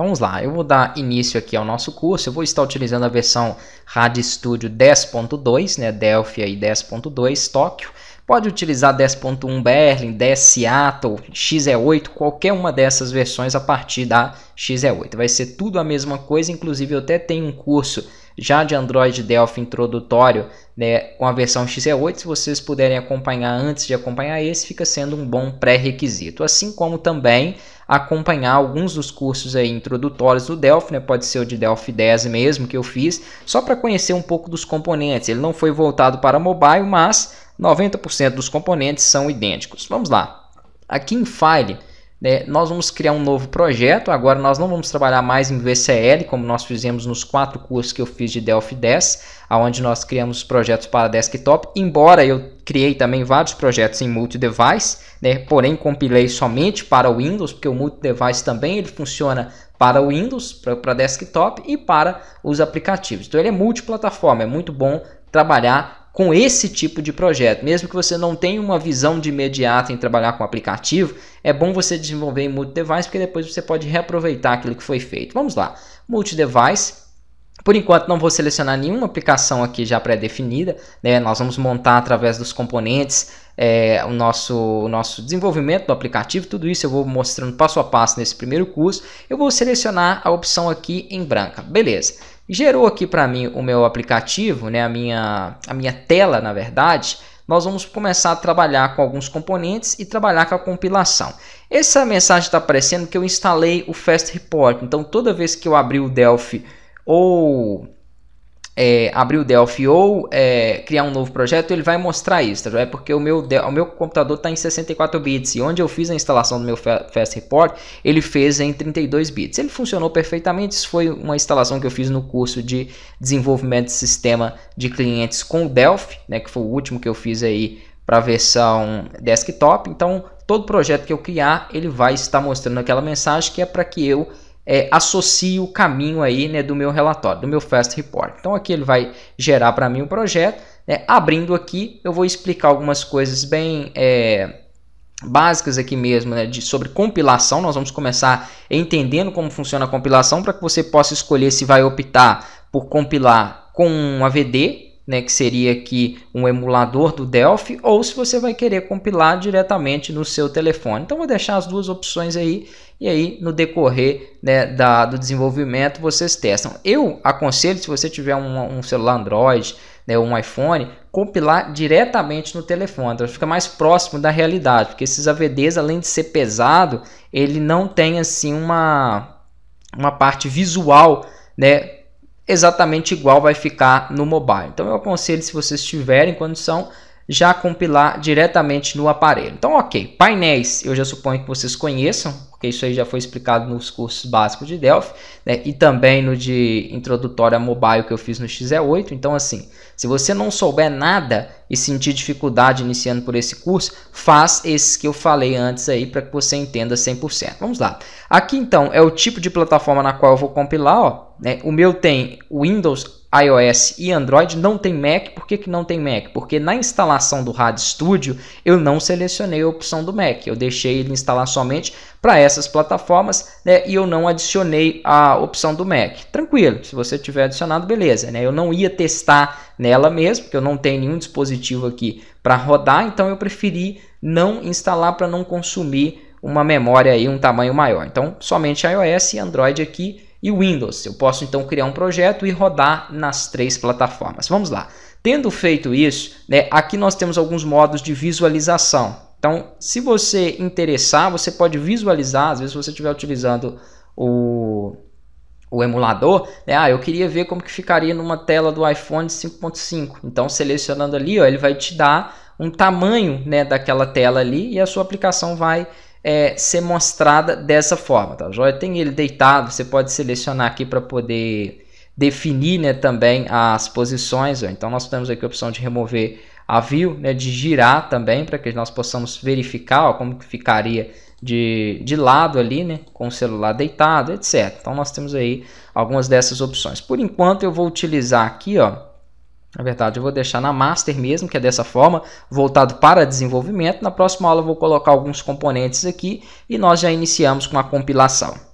Então vamos lá, eu vou dar início aqui ao nosso curso, eu vou estar utilizando a versão RAD Studio 10.2, né, Delphi aí 10.2, Tóquio. Pode utilizar 10.1 Berlin, 10 Seattle, XE8, qualquer uma dessas versões a partir da XE8. Vai ser tudo a mesma coisa, inclusive eu até tenho um curso já de Android Delphi introdutório né, com a versão XE8, se vocês puderem acompanhar antes de acompanhar esse, fica sendo um bom pré-requisito. Assim como também acompanhar alguns dos cursos aí introdutórios do Delphi, né? Pode ser o de Delphi 10 mesmo que eu fiz, só para conhecer um pouco dos componentes. Ele não foi voltado para mobile, mas 90% dos componentes são idênticos. Vamos lá. Aqui em File, né, nós vamos criar um novo projeto. Agora nós não vamos trabalhar mais em VCL, como nós fizemos nos quatro cursos que eu fiz de Delphi 10, onde nós criamos projetos para desktop, embora eu criei também vários projetos em multi-device, né, porém compilei somente para Windows, porque o multi-device também ele funciona para Windows, para desktop e para os aplicativos. Então ele é multiplataforma, é muito bom trabalhar com esse tipo de projeto. Mesmo que você não tenha uma visão de imediata em trabalhar com aplicativo, é bom você desenvolver em multi-device, porque depois você pode reaproveitar aquilo que foi feito. Vamos lá, multi-device. Por enquanto não vou selecionar nenhuma aplicação aqui já pré-definida, né? nós vamos montar através dos componentes é, o, nosso, o nosso desenvolvimento do aplicativo, tudo isso eu vou mostrando passo a passo nesse primeiro curso. Eu vou selecionar a opção aqui em branca, beleza gerou aqui para mim o meu aplicativo, né, a, minha, a minha tela, na verdade, nós vamos começar a trabalhar com alguns componentes e trabalhar com a compilação. Essa mensagem está aparecendo que eu instalei o Fast Report, então toda vez que eu abrir o Delphi ou é, abrir o Delphi ou é, criar um novo projeto, ele vai mostrar isso, tá? É porque o meu, o meu computador está em 64 bits e onde eu fiz a instalação do meu Fast Report, ele fez em 32 bits. Ele funcionou perfeitamente, isso foi uma instalação que eu fiz no curso de desenvolvimento de sistema de clientes com o Delphi, né, que foi o último que eu fiz aí para a versão desktop. Então, todo projeto que eu criar, ele vai estar mostrando aquela mensagem que é para que eu é, associe o caminho aí né, do meu relatório, do meu Fast Report. Então aqui ele vai gerar para mim o projeto. Né? Abrindo aqui, eu vou explicar algumas coisas bem é, básicas aqui mesmo né, de, sobre compilação. Nós vamos começar entendendo como funciona a compilação para que você possa escolher se vai optar por compilar com um AVD né, que seria aqui um emulador do Delphi, ou se você vai querer compilar diretamente no seu telefone. Então, vou deixar as duas opções aí, e aí no decorrer né, da, do desenvolvimento vocês testam. Eu aconselho, se você tiver um, um celular Android, né, um iPhone, compilar diretamente no telefone, então fica mais próximo da realidade, porque esses AVDs, além de ser pesado, ele não tem assim uma, uma parte visual né, exatamente igual vai ficar no mobile. Então eu aconselho, se vocês tiverem condição, já compilar diretamente no aparelho. Então, ok, painéis eu já suponho que vocês conheçam, porque isso aí já foi explicado nos cursos básicos de Delphi, né? e também no de introdutória mobile que eu fiz no XE8. Então, assim, se você não souber nada e sentir dificuldade iniciando por esse curso, faz esses que eu falei antes aí para que você entenda 100%. Vamos lá. Aqui, então, é o tipo de plataforma na qual eu vou compilar. Ó, né? O meu tem Windows, iOS e Android, não tem Mac. Por que, que não tem Mac? Porque na instalação do RAD Studio eu não selecionei a opção do Mac, eu deixei ele instalar somente para essas plataformas né, e eu não adicionei a opção do Mac. Tranquilo, se você tiver adicionado, beleza. Né? Eu não ia testar nela mesmo, porque eu não tenho nenhum dispositivo aqui para rodar, então eu preferi não instalar para não consumir uma memória e um tamanho maior. Então, somente iOS, Android aqui e Windows. Eu posso então criar um projeto e rodar nas três plataformas. Vamos lá. Tendo feito isso, né, aqui nós temos alguns modos de visualização. Então, se você interessar, você pode visualizar, às vezes você estiver utilizando o, o emulador, né? ah, eu queria ver como que ficaria numa tela do iPhone 5.5. Então, selecionando ali, ó, ele vai te dar um tamanho né, daquela tela ali e a sua aplicação vai é, ser mostrada dessa forma. Tá? Já tem ele deitado, você pode selecionar aqui para poder definir né, também as posições. Ó. Então, nós temos aqui a opção de remover a view, né, de girar também, para que nós possamos verificar ó, como que ficaria de, de lado ali, né, com o celular deitado, etc. Então nós temos aí algumas dessas opções. Por enquanto eu vou utilizar aqui, ó, na verdade, eu vou deixar na master mesmo, que é dessa forma, voltado para desenvolvimento. Na próxima aula eu vou colocar alguns componentes aqui e nós já iniciamos com a compilação.